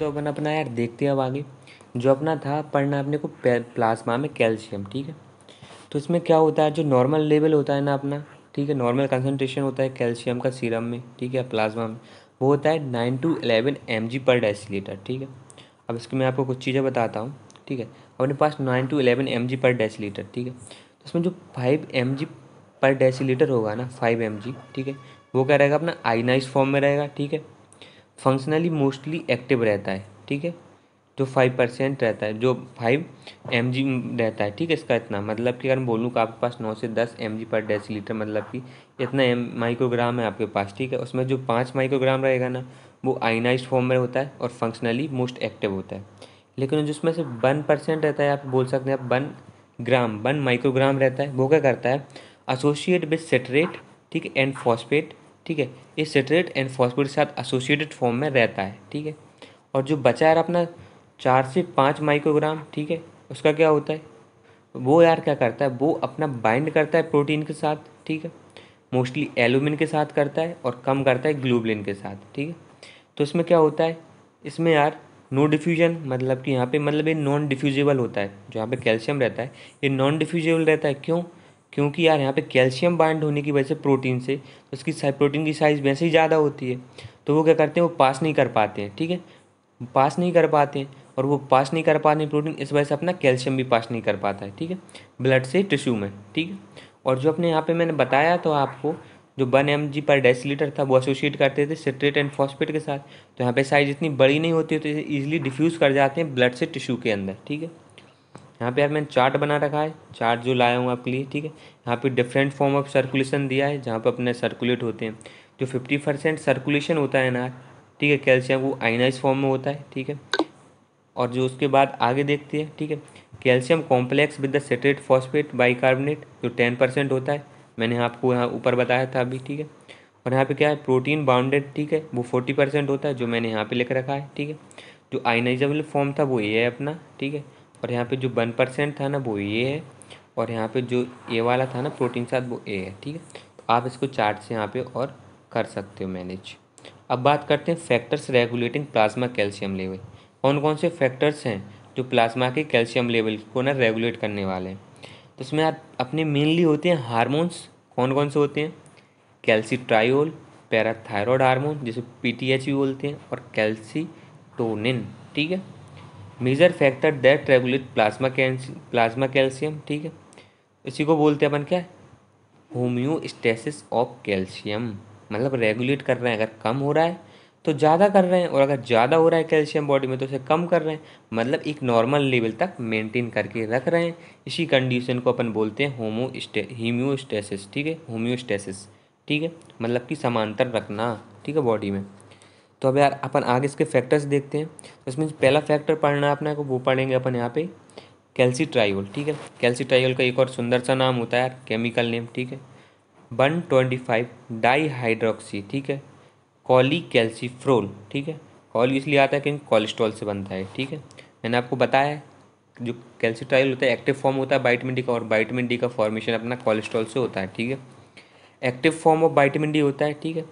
तो अपन अपना यार देखते हैं अब आगे जो अपना था पढ़ना अपने को प्लाज्मा में कैल्शियम ठीक है तो इसमें क्या होता है जो नॉर्मल लेवल होता है ना अपना ठीक है नॉर्मल कंसनट्रेशन होता है कैल्शियम का सीरम में ठीक है प्लाज्मा में वो होता है nine to eleven M per decilitre ठीक है अब इसकी मैं आपको कुछ चीज़ें बताता हूँ ठीक है अपने पास nine to eleven M per decilitre ठीक है तो इसमें जो फाइव एम पर डेसीलीटर होगा ना फाइव एम ठीक है वो क्या रहेगा अपना आइनाइज फॉर्म में रहेगा ठीक है फंक्शनली मोस्टली एक्टिव रहता है ठीक है जो फाइव परसेंट रहता है जो फाइव एम जी रहता है ठीक है इसका इतना मतलब कि अगर मैं बोलूँ कि आपके पास नौ से दस एम जी पर डेसी लीटर मतलब कि इतना एम माइक्रोग्राम है आपके पास ठीक है उसमें जो पाँच माइक्रोग्राम रहेगा ना वो आइनाइज फॉर्म में होता है और फंक्शनली मोस्ट एक्टिव होता है लेकिन जिसमें से वन परसेंट रहता है आप बोल सकते हैं आप वन ग्राम वन माइक्रोग्राम रहता है वो क्या करता है एसोसिएट विद सेटरेट ठीक है एंड फॉस्फेट ठीक है ये सेटरेट एंड फॉस्फोरिक के साथ एसोसिएटेड फॉर्म में रहता है ठीक है और जो बचा है अपना चार से पाँच माइक्रोग्राम ठीक है उसका क्या होता है वो यार क्या करता है वो अपना बाइंड करता है प्रोटीन के साथ ठीक है मोस्टली एलुमिन के साथ करता है और कम करता है ग्लूबलिन के साथ ठीक है तो इसमें क्या होता है इसमें यार नो डिफ्यूजन मतलब कि यहाँ पे मतलब ये नॉन डिफ्यूजेबल होता है जो यहाँ पे कैल्शियम रहता है ये नॉन डिफ्यूजेबल रहता है क्यों क्योंकि यार यहाँ पे कैल्शियम बाइंड होने की वजह से प्रोटीन से तो उसकी प्रोटीन की साइज़ वैसे ही ज़्यादा होती है तो वो क्या करते हैं वो पास नहीं कर पाते हैं ठीक है पास नहीं कर पाते हैं और वो पास नहीं कर पाते प्रोटीन इस वजह से अपना कैल्शियम भी पास नहीं कर पाता है ठीक है ब्लड से टिश्यू में ठीक है और जो अपने यहाँ पे मैंने बताया तो आपको जो वन एम जी पर डेसीलीटर था वो एसोशिएट करते थे सिट्रेट एंड फॉस्फेट के साथ तो यहाँ पे साइज इतनी बड़ी नहीं होती है तो इसे ईजिली डिफ्यूज़ कर जाते हैं ब्लड से टिश्यू के अंदर ठीक है यहाँ पे यार मैंने चार्ट बना रखा है चार्ट जो लाया हूँ आपके लिए ठीक है यहाँ पे डिफरेंट फॉर्म ऑफ सर्कुलेशन दिया है जहाँ पे अपने सर्कुलेट होते हैं जो फिफ्टी परसेंट सर्कुलेशन होता है ना ठीक है कैल्शियम वो आइनाइज फॉर्म में होता है ठीक है और जो उसके बाद आगे देखते हैं ठीक है calcium complex with the saturate phosphate carbonate जो टेन परसेंट होता है मैंने आपको यहाँ ऊपर बताया था अभी ठीक है और यहाँ पे क्या है प्रोटीन बाउंडेड ठीक है वो फोर्टी परसेंट होता है जो मैंने यहाँ पे लिख रखा है ठीक है जो आइनाइजेबल फॉर्म था वो ये है अपना ठीक है और यहाँ पे जो वन परसेंट था ना वो ये है और यहाँ पे जो ए वाला था ना प्रोटीन साथ वो ए है ठीक है तो आप इसको चार्ट से यहाँ पे और कर सकते हो मैनेज अब बात करते हैं factors regulating plasma calcium level कौन कौन से फैक्टर्स हैं जो प्लाज्मा के कैल्शियम लेवल को ना रेगुलेट करने वाले हैं तो इसमें आप अपने मेनली होते हैं हारमोन्स कौन कौन से होते हैं कैल्सीट्राइल पैराथायरॉयड हार्मोन जिसे एच भी बोलते हैं और कैल्सीटोनिन ठीक है major factor that regulate plasma plasma calcium ठीक है इसी को बोलते हैं अपन क्या होम्योस्टेसिस ऑफ कैल्शियम मतलब रेगुलेट कर रहे हैं अगर कम हो रहा है तो ज़्यादा कर रहे हैं और अगर ज़्यादा हो रहा है कैल्शियम बॉडी में तो उसे कम कर रहे हैं मतलब एक नॉर्मल लेवल तक मेंटेन करके रख रहे हैं इसी कंडीशन को अपन बोलते हैं होमोस्टे हीमियोस्टेसिस ठीक है होम्योस्टेसिस ठीक है मतलब कि समांतर रखना ठीक है बॉडी में तो अब यार अपन आगे इसके फैक्टर्स देखते हैं तो इसमें पहला फैक्टर पढ़ना है अपने को तो वो पढ़ेंगे अपन यहाँ पे कैल्सी ट्राइल ठीक है कैल्सी ट्राइल का एक और सुंदर सा नाम होता है यार केमिकल नेम ठीक है one twenty five di hydroxy ठीक है कॉली कैल्सीफ्रोल ठीक है कॉली इसलिए आता है क्योंकि कोलेस्ट्रॉल से बनता है ठीक है मैंने आपको बताया है जो कैल्सी ट्राइल होता है एक्टिव फॉर्म होता है बाइटमिन डी का और बाइटमिन डी का फॉर्मेशन अपना कोलेस्ट्रॉल से होता है ठीक है active form of vitamin D होता है ठीक है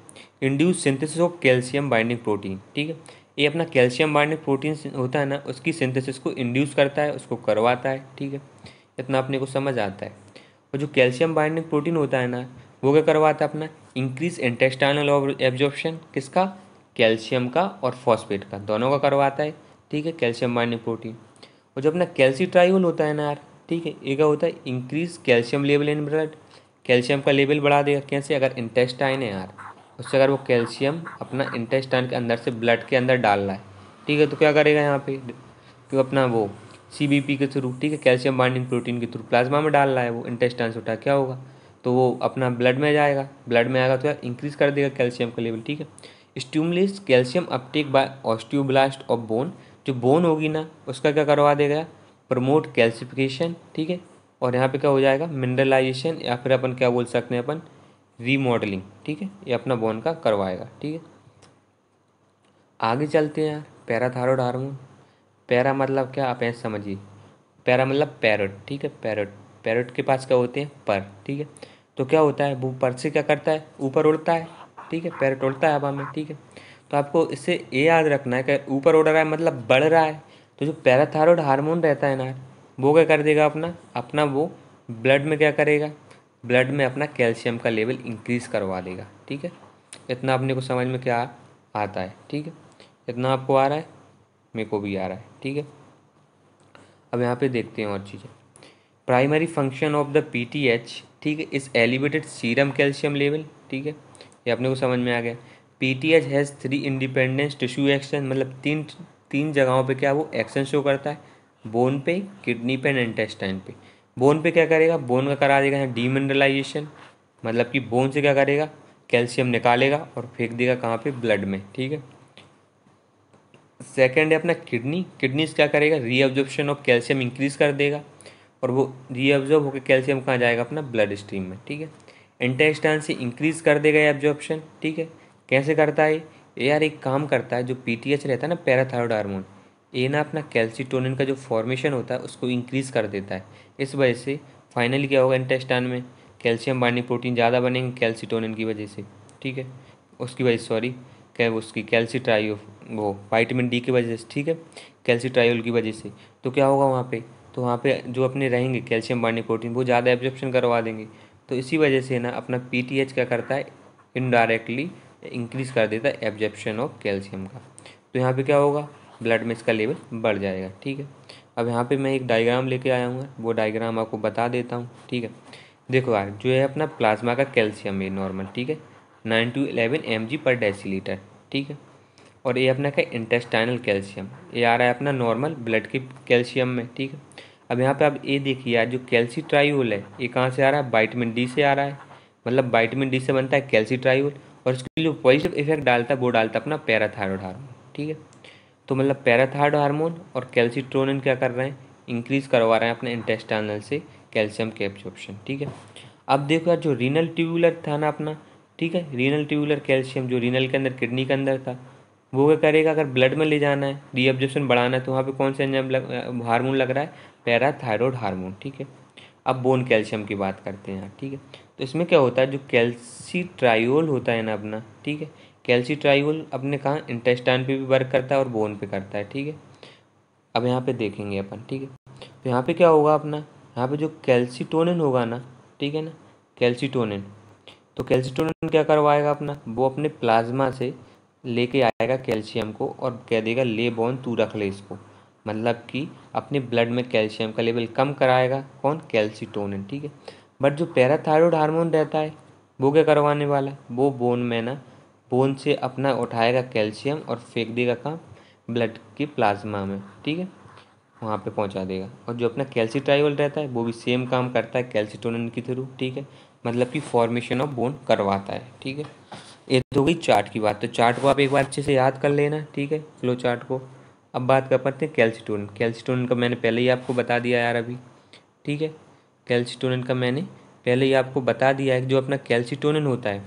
induce synthesis of calcium binding protein ठीक है ये अपना कैल्शियम बाइंडिंग प्रोटीन होता है ना उसकी सिंथेसिस को इंड्यूस करता है उसको करवाता है ठीक है इतना अपने को समझ आता है और जो कैल्शियम बाइंडिंग प्रोटीन होता है ना वो क्या करवाता है अपना इंक्रीज इंटेस्टाइनल एब्जॉर्प्शन किसका कैल्शियम का और फॉस्फेट का दोनों का करवाता है ठीक है कैल्शियम बाइंडिंग प्रोटीन और जो अपना कैल्सी ट्राइवल होता है ना यार ठीक है ये क्या होता है increase calcium level in blood calcium का लेवल बढ़ा देगा कैसे अगर इंटेस्टाइन है यार उससे अगर वो कैल्शियम अपना इंटेस्टाइन के अंदर से ब्लड के अंदर डाल रहा है ठीक है तो क्या करेगा यहाँ पे क्यों अपना वो सी बी पी के थ्रू ठीक है कैल्शियम बाइंडिंग प्रोटीन के थ्रू प्लाज्मा में डाल रहा है वो इंटेस्टाइन से उठा क्या होगा तो वो अपना ब्लड में जाएगा ब्लड में आएगा तो यार इंक्रीज़ कर देगा कैल्शियम का लेवल ठीक है stimulates calcium uptake by osteoblast of bone जो बोन होगी ना उसका क्या करवा देगा प्रमोट कैल्सिफिकेशन ठीक है और यहाँ पे क्या हो जाएगा मिनरलाइजेशन या फिर अपन क्या बोल सकते हैं अपन रीमॉडलिंग ठीक है ये अपना बोन का करवाएगा ठीक है आगे चलते हैं यार पैराथायरोड हारमोन पैरा मतलब क्या आप ऐसे समझिए पैरा मतलब पैरट ठीक है पैरट पैरट के पास क्या होते हैं पर ठीक है तो क्या होता है वो पर से क्या करता है ऊपर उड़ता है ठीक है पैरट उड़ता है हवा में ठीक है तो आपको इससे ये याद रखना है कि ऊपर उड़ रहा है मतलब बढ़ रहा है तो जो पैराथायरॉयड हार्मोन रहता है ना वो क्या कर देगा अपना अपना वो ब्लड में क्या करेगा ब्लड में अपना कैल्शियम का लेवल इंक्रीज़ करवा देगा ठीक है इतना अपने को समझ में क्या आता है ठीक है इतना आपको आ रहा है मेरे को भी आ रहा है ठीक है अब यहाँ पे देखते हैं और चीज़ें primary function of the P T H ठीक है इस एलिवेटेड सीरम कैल्शियम लेवल ठीक है ये अपने को समझ में आ गया P T H has three independence tissue action मतलब तीन तीन जगहों पे क्या वो एक्शन शो करता है बोन पे किडनी पे एंड इंटेस्टाइन पे बोन पे क्या करेगा बोन का करा देगा यहाँ डीमिनरलाइजेशन मतलब कि बोन से क्या करेगा कैल्शियम निकालेगा और फेंक देगा कहाँ पे ब्लड में ठीक है सेकेंड है अपना किडनी किडनी क्या करेगा रीअब्जॉर्प्शन ऑफ कैल्शियम इंक्रीज कर देगा और वो रीअब्जॉर्ब होकर कैल्शियम कहाँ जाएगा अपना ब्लड स्ट्रीम में ठीक है इंटेस्टाइन से इंक्रीज कर देगा ये एब्जॉर्प्शन ठीक है कैसे करता है यार एक काम करता है जो पीटीएच रहता है ना पैराथायरॉयड हार्मोन ये ना अपना कैल्सीटोनिन का जो फॉर्मेशन होता है उसको इंक्रीज़ कर देता है इस वजह से फाइनली क्या होगा इंटेस्टाइन में कैल्शियम बाइंडिंग प्रोटीन ज़्यादा बनेंगे कैल्सीटोनिन की वजह से ठीक है उसकी वजह सॉरी क्या उसकी कैल्सीट्राइल वो वाइटामिन डी की वजह से ठीक है कैल्सीट्राइल की वजह से तो क्या होगा वहाँ पे तो वहाँ पे जो अपने रहेंगे कैल्शियम बाइंडिंग प्रोटीन वो ज़्यादा एब्जॉर्प्शन करवा देंगे तो इसी वजह से ना अपना पी क्या करता है इनडायरेक्टली इंक्रीज़ कर देता है एब्जॉर्प्शन ऑफ कैल्शियम का तो यहाँ पे क्या होगा ब्लड में इसका लेवल बढ़ जाएगा ठीक है अब यहाँ पे मैं एक डायग्राम लेके आया हूँ वो डायग्राम आपको बता देता हूँ ठीक है देखो यार जो है अपना प्लाज्मा का कैल्शियम है नॉर्मल ठीक है nine to eleven M per litre ठीक है और ये अपना क्या इंटेस्टाइनल कैल्शियम ये आ रहा है अपना नॉर्मल ब्लड के कैल्शियम में ठीक है अब यहाँ पे आप ये देखिए यार जो कैल्सीट्राइल है ये कहाँ से आ रहा है वाइटमिन डी से आ रहा है मतलब वाइटमिन डी से बनता है कैल्सीट्राइल और इसके लिए पॉजिटिव इफेक्ट डालता है वो डालता है अपना पैराथायरोड हार्मोन ठीक है तो मतलब पैराथायड हार्मोन और कैल्सीट्रोनिन क्या कर रहे हैं इंक्रीज़ करवा रहे हैं अपने इंटेस्टाइनल से कैल्शियम के एब्जॉर्प्शन ठीक है अब देखो यार जो रीनल ट्यूबुलर था ना अपना ठीक है रीनल ट्यूबुलर कैल्शियम जो रीनल के अंदर किडनी के अंदर था वो क्या करेगा अगर ब्लड में ले जाना है रीअब्जॉर्प्शन बढ़ाना है तो वहाँ पे कौन सा एंजाइम लग हार्मोन लग रहा है पैराथायरॉयड हार्मोन ठीक है अब बोन कैल्शियम की बात करते हैं यहाँ ठीक है तो इसमें क्या होता है जो कैल्सीट्रायोल होता है ना अपना ठीक है कैल्सीट्राइल अपने कहा इंटेस्टाइन पे भी वर्क करता है और बोन पे करता है ठीक है अब यहाँ पे देखेंगे अपन ठीक है तो यहाँ पे क्या होगा अपना यहाँ पे जो कैल्सीटोनिन होगा ना ठीक है ना कैल्सीटोनिन तो कैल्सीटोनिन क्या करवाएगा अपना वो अपने प्लाज्मा से लेके आएगा कैल्शियम को और कह देगा ले बोन तू रख ले इसको मतलब कि अपने ब्लड में कैल्शियम का लेवल कम कराएगा कौन कैल्सीटोनिन ठीक है बट जो पैराथायरॉयड हार्मोन रहता है वो क्या करवाने वाला वो बोन में ना बोन से अपना उठाएगा कैल्शियम और फेंक देगा कहाँ ब्लड के प्लाज्मा में ठीक है वहाँ पे पहुँचा देगा और जो अपना कैल्सीट्राइवल रहता है वो भी सेम काम करता है कैल्सीटोनिन के थ्रू ठीक है मतलब कि फॉर्मेशन ऑफ बोन करवाता है ठीक है ये तो हो गई चार्ट की बात तो चार्ट को आप एक बार अच्छे से याद कर लेना ठीक है फ्लो चार्ट को अब बात कर पाते हैं कैल्सीटोनिन कैल्सीटोनिन का मैंने पहले ही आपको बता दिया यार अभी ठीक है कैल्सीटोनिन का मैंने पहले ही आपको बता दिया है जो अपना कैल्सीटोनिन होता है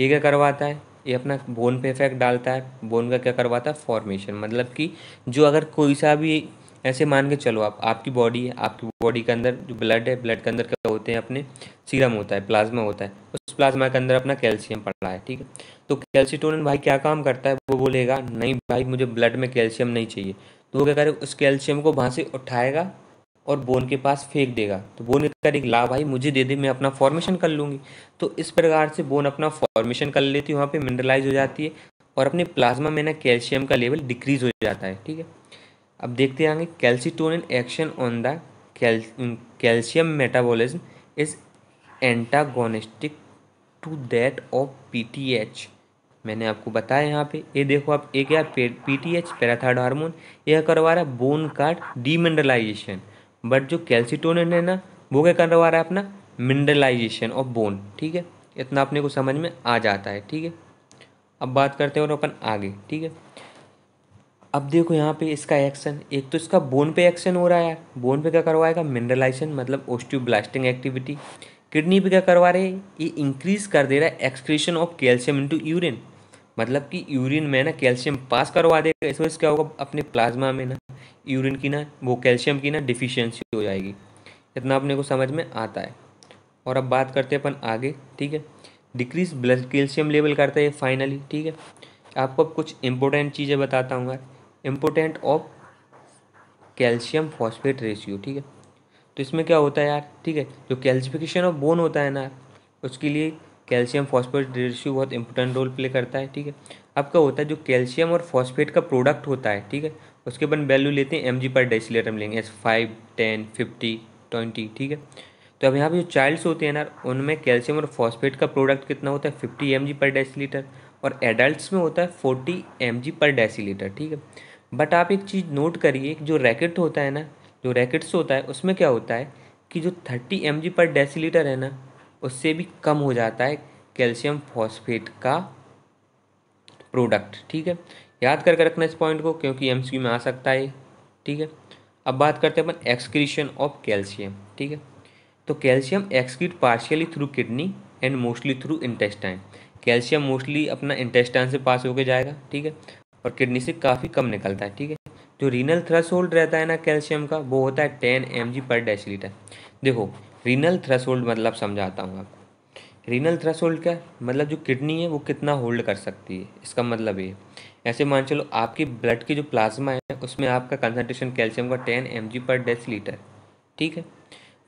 ये क्या करवाता है ये अपना बोन पे इफेक्ट डालता है बोन का क्या करवाता है फॉर्मेशन मतलब कि जो अगर कोई सा भी ऐसे मान के चलो आप आपकी बॉडी है आपकी बॉडी के अंदर जो ब्लड है ब्लड के अंदर क्या होते हैं अपने सीरम होता है प्लाज्मा होता है उस प्लाज्मा के अंदर अपना कैल्शियम पड़ा है ठीक है तो कैल्सीटोनिन भाई क्या काम करता है वो बोलेगा नहीं भाई मुझे ब्लड में कैल्शियम नहीं चाहिए तो वो क्या करे उस कैल्शियम को वहाँ से उठाएगा और बोन के पास फेंक देगा तो बोन करेगी ला भाई मुझे दे दे मैं अपना फॉर्मेशन कर लूँगी तो इस प्रकार से बोन अपना फॉर्मेशन कर लेती है वहाँ पे मिनरलाइज हो जाती है और अपने प्लाज्मा में ना कैल्शियम का लेवल डिक्रीज हो जाता है ठीक है अब देखते आगे calcitonin action on the calcium metabolism is antagonistic to that of H मैंने आपको बताया यहाँ पे ये देखो आप एक यार एच पैराथाइड हार्मोन यह करवा रहा है बोन कार्ड डीमिनरलाइजेशन बट जो कैल्सीटोनिन है ना वो क्या करवा रहा है अपना मिनरलाइजेशन ऑफ बोन ठीक है इतना अपने को समझ में आ जाता है ठीक है अब बात करते हैं और अपन आगे ठीक है अब देखो यहाँ पे इसका एक्शन एक तो इसका बोन पे एक्शन हो रहा है यार बोन पे क्या करवाएगा मिनरलाइजेशन मतलब ओस्टियोब्लास्टिंग एक्टिविटी किडनी पे क्या करवा रहे हैं ये इंक्रीज कर दे रहा है excretion of calcium into urine मतलब कि यूरिन में ना कैल्शियम पास करवा देगा इस वजह से क्या होगा अपने प्लाज्मा में ना यूरिन की ना वो कैल्शियम की ना डिफिशियंसी हो जाएगी इतना अपने को समझ में आता है और अब बात करते हैं अपन आगे ठीक है डिक्रीज ब्लड कैल्शियम लेवल करता है फाइनली ठीक है आपको अब कुछ इम्पोर्टेंट चीज़ें बताता हूँ यार important of calcium phosphate ratio ठीक है तो इसमें क्या होता है यार ठीक है जो कैल्शिफिकेशन ऑफ बोन होता है ना उसके लिए कैल्शियम फॉस्फेट रेशियो बहुत इंपॉर्टेंट रोल प्ले करता है ठीक है अब होता है जो कैल्शियम और फॉस्फेट का प्रोडक्ट होता है ठीक है उसके अपन वैल्यू लेते हैं एम जी पर डेसीटर हम लेंगे S five ten fifty twenty ठीक है तो अब यहाँ पे जो चाइल्ड्स होते हैं ना उनमें कैल्शियम और फॉस्फेट का प्रोडक्ट कितना होता है फिफ्टी एम जी पर डेसीटर और एडल्ट्स में होता है फोर्टी एम जी पर डेसीटर ठीक है बट आप एक चीज़ नोट करिए जो रैकेट होता है ना जो रैकेट्स होता है उसमें क्या होता है कि जो थर्टी एम जी पर डेसीटर है ना उससे भी कम हो जाता है कैल्शियम फॉस्फेट का प्रोडक्ट ठीक है याद करके रखना इस पॉइंट को क्योंकि एम में आ सकता है ठीक है अब बात करते हैं अपन एक्सक्रीशन ऑफ कैल्शियम ठीक है तो calcium excrete partially through kidney and mostly through intestine calcium mostly अपना इंटेस्टाइन से पास होकर जाएगा ठीक है और किडनी से काफ़ी कम निकलता है ठीक है जो रीनल होल्ड रहता है ना कैल्शियम का वो होता है टेन एम पर डेसीलीटर देखो रीनल थ्रेशोल्ड मतलब समझाता हूँ आपको रीनल थ्रेशोल्ड क्या मतलब जो किडनी है वो कितना होल्ड कर सकती है इसका मतलब ये ऐसे मान चलो आपकी ब्लड की जो प्लाज्मा है उसमें आपका कंसनट्रेशन कैल्शियम का टेन एम पर डेस लीटर ठीक है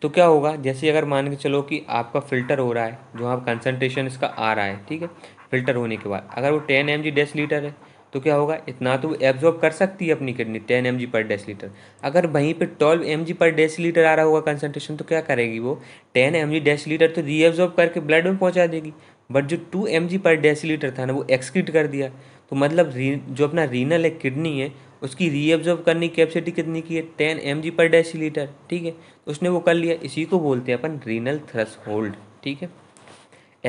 तो क्या होगा जैसे अगर मान के चलो कि आपका फ़िल्टर हो रहा है जो आप कंसनट्रेशन इसका आ रहा है ठीक है फ़िल्टर होने के बाद अगर वो ten M G decilitre है तो क्या होगा इतना तो एब्जॉर्ब कर सकती है अपनी kidney ten M per decilitre अगर वहीं पे ट्वेल्व एम पर डेसीलीटर आ रहा होगा कंसनट्रेशन तो क्या करेगी वो टेन एम जी डेसीलीटर तो रीएब्जॉर्ब करके ब्लड में पहुंचा देगी बट जो टू एम जी पर डेसीलीटर था ना वो एक्सक्रीट कर दिया तो मतलब जो अपना रीनल है किडनी है उसकी रीअब्जॉर्ब करने की कैपेसिटी कितनी की है टेन एम जी पर डेसीलीटर ठीक है तो उसने वो कर लिया इसी को बोलते हैं अपन रीनल थ्रस होल्ड ठीक है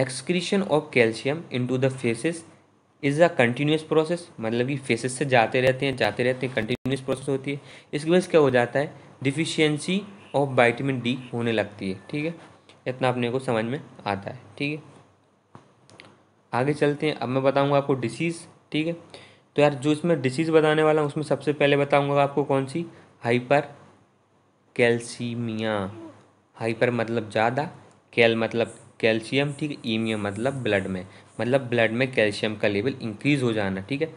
excretion of calcium into the faeces is a continuous process मतलब कि फेसेस से जाते रहते हैं जाते रहते हैं कंटिन्यूस प्रोसेस होती है इसकी वजह से क्या हो जाता है डिफिशियंसी ऑफ वाइटमिन डी होने लगती है ठीक है इतना अपने को समझ में आता है ठीक है आगे चलते हैं अब मैं बताऊँगा आपको डिसीज़ ठीक है तो यार जो इसमें डिसीज़ बताने वाला हूँ उसमें सबसे पहले बताऊँगा आपको कौन सी हाइपर कैल्सीमिया हाइपर मतलब ज़्यादा कैल मतलब कैल्शियम ठीक है ईमियम मतलब ब्लड में मतलब ब्लड में कैल्शियम का लेवल इंक्रीज हो जाना ठीक है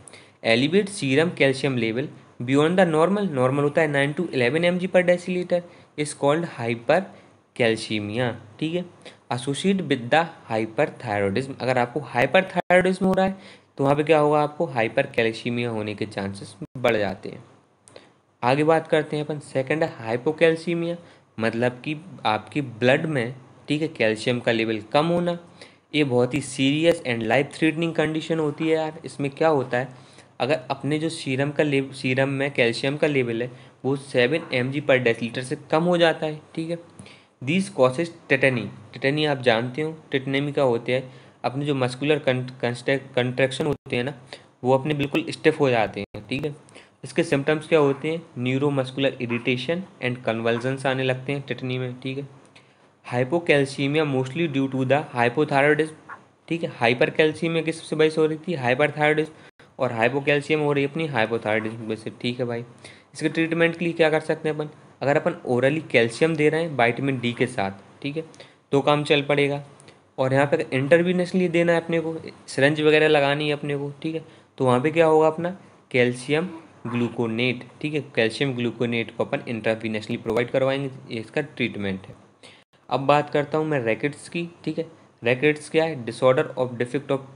elevate serum calcium level beyond the normal normal होता है nine to eleven M per decilitre is called hypercalcaemia ठीक है associate with the hyperthyroidism अगर आपको हाइपर थायरॉयडिज्म हो रहा है तो वहाँ पे क्या होगा आपको हाइपर कैल्शीमिया होने के चांसेस बढ़ जाते हैं आगे बात करते हैं अपन सेकंड है हाइपोकैल्सीमिया मतलब कि आपकी ब्लड में ठीक है कैल्शियम का लेवल कम होना ये बहुत ही serious and life threatening condition होती है यार इसमें क्या होता है अगर अपने जो सीरम का ले सीरम में कैल्शियम का लेवल है वो सेवन एम पर लीटर से कम हो जाता है ठीक है दिस कॉसेज टेटनी टेटनी आप जानते हो टेटनेमी का होते हैं अपने जो मस्कुलर कंट्रैक्शन होते हैं ना वो अपने बिल्कुल स्टिफ हो जाते हैं ठीक है इसके सिम्टम्स क्या होते हैं neuromuscular irritation and convulsions आने लगते हैं टेटनी में ठीक है hypocalcaemia mostly due to the hypothyroidism ठीक है हाइपर कैल्शियम किस से बड़ी हो रही थी हाइपर थायरॉयडिज्म और हाइपोकैल्शियम हो रही है अपनी हाइपोथायरॉयडिज्म से ठीक है भाई इसके ट्रीटमेंट के लिए क्या कर सकते हैं अपन अगर अपन ओरली कैल्शियम दे रहे हैं वाइटामिन डी के साथ ठीक है तो काम चल पड़ेगा और यहाँ पे इंटरवीनसली देना है अपने को सरेंज वगैरह लगानी है अपने को ठीक है तो वहाँ पे क्या होगा अपना कैल्शियम ग्लूकोनेट ठीक है कैल्शियम ग्लूकोनेट को अपन इंटरवीनसली प्रोवाइड करवाएंगे इसका ट्रीटमेंट है अब बात करता हूँ मैं रैकेट्स की ठीक है रैकेट्स क्या है डिसऑर्डर ऑफ डिफिक्ट ऑफ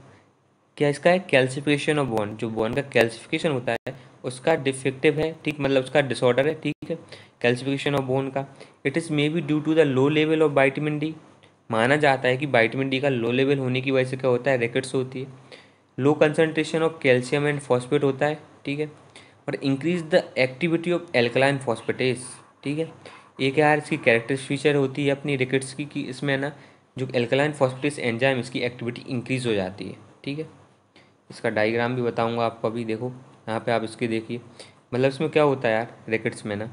क्या इसका है कैल्सिफिकेशन ऑफ बोन जो बोन का कैल्सिफिकेशन होता है उसका डिफेक्टिव है ठीक मतलब उसका डिसऑर्डर है ठीक है कैल्सिफिकेशन ऑफ बोन का it is may be due to the low level of vitamin D माना जाता है कि वाइटामिन डी का लो लेवल होने की वजह से क्या होता है रैकेट्स होती है low concentration of calcium and phosphate होता है ठीक है और increase the activity of alkaline phosphatase ठीक है ए क्या है इसकी कैरेक्टर फीचर होती है अपनी रिकेट्स की कि इसमें ना जो एल्कलाइन फॉस्फेटिस एंजाइम इसकी एक्टिविटी इंक्रीज़ हो जाती है ठीक है इसका डायग्राम भी बताऊंगा आपको अभी देखो यहाँ पे आप इसके देखिए मतलब इसमें क्या होता है यार रेकेट्स में ना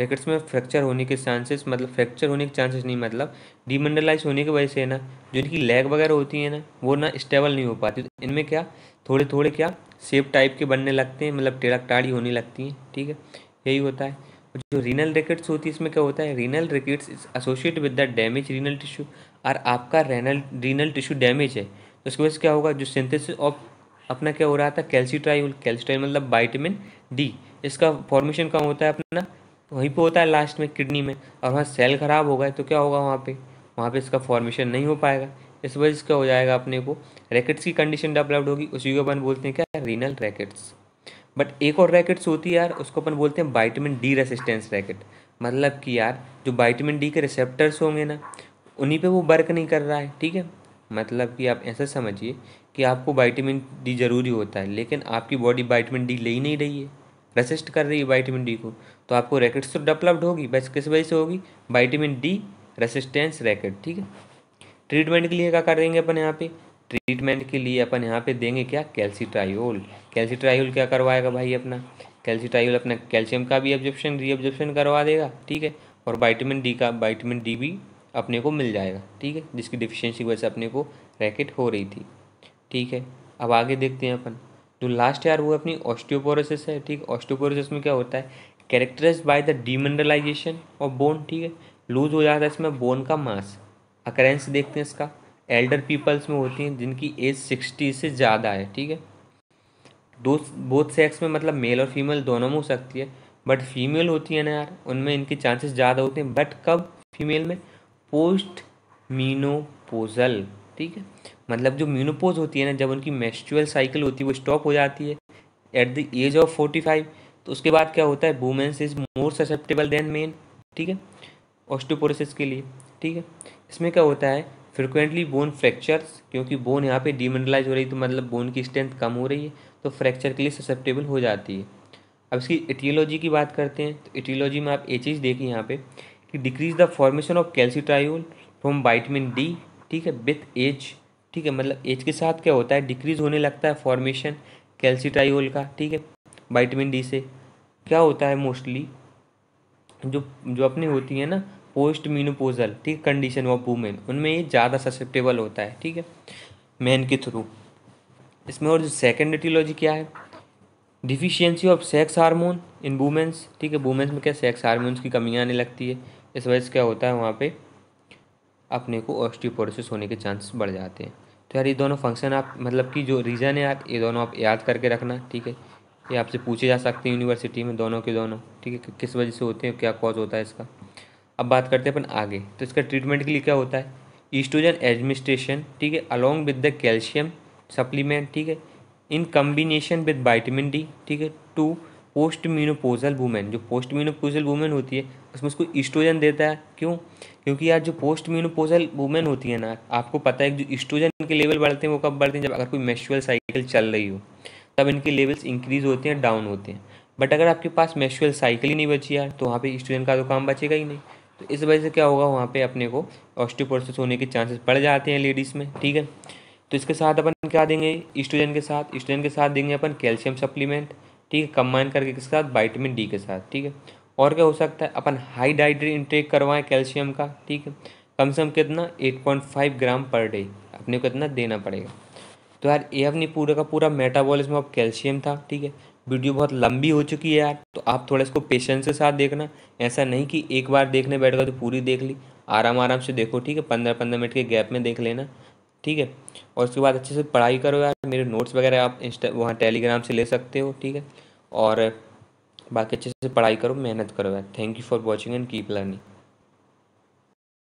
रेकेट्स में फ्रैक्चर होने के चांसेस मतलब फ्रैक्चर होने के चांसेस नहीं मतलब डिमंडलाइज होने की वजह से ना जो इनकी लेग वगैरह होती है ना वो ना स्टेबल नहीं हो पाती तो इनमें क्या थोड़े थोड़े क्या सेफ टाइप के बनने लगते हैं मतलब टेढ़ा टाड़ी होने लगती हैं ठीक है यही होता है और जो रीनल रिकेट्स होती है इसमें क्या होता है renal rickets is associate with the damage renal tissue और आपका रेनल रीनल टिश्यू डैमेज है तो उसके वजह से क्या होगा जो सिंथेसिस ऑफ अपना क्या हो रहा था कैल्सीट्राइल कैल्सीट्राइल मतलब वाइटमिन डी इसका फॉर्मेशन कहाँ होता है अपना वहीं पर होता है लास्ट में किडनी में और वहाँ सेल ख़राब हो गए तो क्या होगा वहाँ पर वहाँ पर इसका फॉर्मेशन नहीं हो पाएगा इस वजह से क्या हो जाएगा अपने को रैकेट्स की कंडीशन डेवलप्ड होगी उसी को अपन बोलते हैं क्या रीनल रैकेट्स बट एक और रैकेट्स होती है यार उसको अपन बोलते हैं वाइटमिन डी रेसिस्टेंस रैकेट मतलब कि यार जो वाइटामिन डी के रिसेप्टर्स होंगे ना उन्हीं पे वो वर्क नहीं कर रहा है ठीक है मतलब कि आप ऐसा समझिए कि आपको वाइटामिन डी ज़रूरी होता है लेकिन आपकी बॉडी वाइटामिन डी ले ही नहीं रही है रेसिस्ट कर रही है वाइटामिन डी को तो आपको रैकेट्स तो डेवलप्ड होगी बस किस वजह से होगी वाइटामिन डी रेसिस्टेंस रैकेट ठीक है ट्रीटमेंट के लिए क्या करेंगे अपन यहाँ पे ट्रीटमेंट के लिए अपन यहाँ पे देंगे क्या कैल्सीट्राइल कैल्सीट्राइल क्या करवाएगा भाई अपना कैल्सीट्राइल अपना कैल्शियम का भी एब्जॉर्प्शन रीअब्जॉर्प्शन करवा देगा ठीक है और वाइटामिन डी का वाइटामिन डी भी अपने को मिल जाएगा ठीक है जिसकी डिफिशियंसी की वजह से अपने को रैकेट हो रही थी ठीक है अब आगे देखते हैं अपन जो लास्ट यार वो अपनी ऑस्टियोपोरोसिस है ठीक ऑस्टियोपोरोसिस में क्या होता है characterize by the demineralization of bone ठीक है लूज हो जाता है इसमें बोन का मास अकरेंस देखते हैं इसका एल्डर पीपल्स में होती हैं जिनकी एज सिक्सटी से ज़्यादा है ठीक है दो बोथ सेक्स में मतलब मेल और फीमेल दोनों में हो सकती है बट फीमेल होती है ना यार उनमें इनके चांसेस ज़्यादा होते हैं बट कब फीमेल में पोस्ट मीनोपोजल ठीक है मतलब जो मीनोपोज होती है ना जब उनकी मेस्चुअल साइकिल होती है वो स्टॉप हो जाती है at the age of forty five तो उसके बाद क्या होता है womens is more susceptible than men ठीक है ऑस्टोपोरोसिस के लिए ठीक है इसमें क्या होता है फ्रिक्वेंटली बोन फ्रैक्चर्स क्योंकि बोन यहाँ पे डिमेंडलाइज हो रही है तो मतलब बोन की स्ट्रेंथ कम हो रही है तो फ्रैक्चर के लिए ससेप्टेबल हो जाती है अब इसकी इटियोलॉजी की बात करते हैं तो इटियोलॉजी में आप ये चीज़ देखें यहाँ पे कि decrease the formation of calcitriol from vitamin D ठीक है विथ एज ठीक है मतलब एज के साथ क्या होता है डिक्रीज होने लगता है फॉर्मेशन कैल्सीट्राइल का ठीक है वाइटमिन डी से क्या होता है मोस्टली जो जो अपनी होती है ना पोस्ट मीनोपोजल ठीक कंडीशन ऑफ वुमेन उनमें ये ज़्यादा ससेप्टेबल होता है ठीक है मैन के थ्रू इसमें और सेकेंड एटीलॉजी क्या है deficiency of sex hormone in womens ठीक है वुमेंस में क्या सेक्स हारमोन्स की कमी आने लगती है इस वजह से क्या होता है वहाँ पे अपने को ऑस्टियोपोरोसिस होने के चांस बढ़ जाते हैं तो यार ये दोनों फंक्शन आप मतलब कि जो रीज़न है यार ये दोनों आप याद करके रखना ठीक है ये आपसे पूछे जा सकते हैं यूनिवर्सिटी में दोनों के दोनों ठीक है किस वजह से होते हैं क्या कॉज होता है इसका अब बात करते हैं अपन आगे तो इसका ट्रीटमेंट के लिए क्या होता है ईस्ट्रोजन एडमिनिस्ट्रेशन ठीक है along with the calcium supplement ठीक है in combination with vitamin D ठीक है टू पोस्ट म्यूनोपोजल वूमेन जो पोस्ट म्यूनोपोजल वूमेन होती है उसमें उसको ईस्ट्रोजन देता है क्यों क्योंकि यार जो पोस्ट म्यूनोपोजल वूमेन होती है ना आपको पता है जो ईस्ट्रोजन के लेवल बढ़ते हैं वो कब बढ़ते हैं जब अगर कोई मेशुअल साइकिल चल रही हो तब इनके लेवल्स इंक्रीज होते हैं डाउन होते हैं बट अगर आपके पास मेशुअल साइकिल ही नहीं बची यार तो वहाँ पर ईस्ट्रोजन का तो काम बचेगा ही नहीं तो इस वजह से क्या होगा वहाँ पे अपने को ऑस्टियोपोरोसिस होने के चांसेस बढ़ जाते हैं लेडीज़ में ठीक है तो इसके साथ अपन क्या देंगे ईस्ट्रोजन के साथ ईस्ट्रोजन के साथ देंगे अपन कैल्शियम सप्लीमेंट ठीक है कम्बाइन करके किसके साथ वाइटमिन डी के साथ ठीक है और क्या हो सकता है अपन हाई डाइटरी इंटेक करवाएं कैल्शियम का ठीक है कम से कम कितना एट ग्राम पर डे अपने को कितना देना पड़ेगा तो यार ये अपनी पूरा का पूरा मेटाबॉलिज्म ऑफ कैल्शियम था ठीक है वीडियो बहुत लंबी हो चुकी है यार तो आप थोड़ा इसको पेशेंस के साथ देखना ऐसा नहीं कि एक बार देखने बैठ गए तो पूरी देख ली आराम आराम से देखो ठीक है पंद्रह पंद्रह मिनट के गैप में देख लेना ठीक है और उसके बाद अच्छे से पढ़ाई करो यार मेरे नोट्स वगैरह आप इंस्टा वहाँ टेलीग्राम से ले सकते हो ठीक है और बाकी अच्छे से पढ़ाई करो मेहनत करो यार thank you for watching and keep learning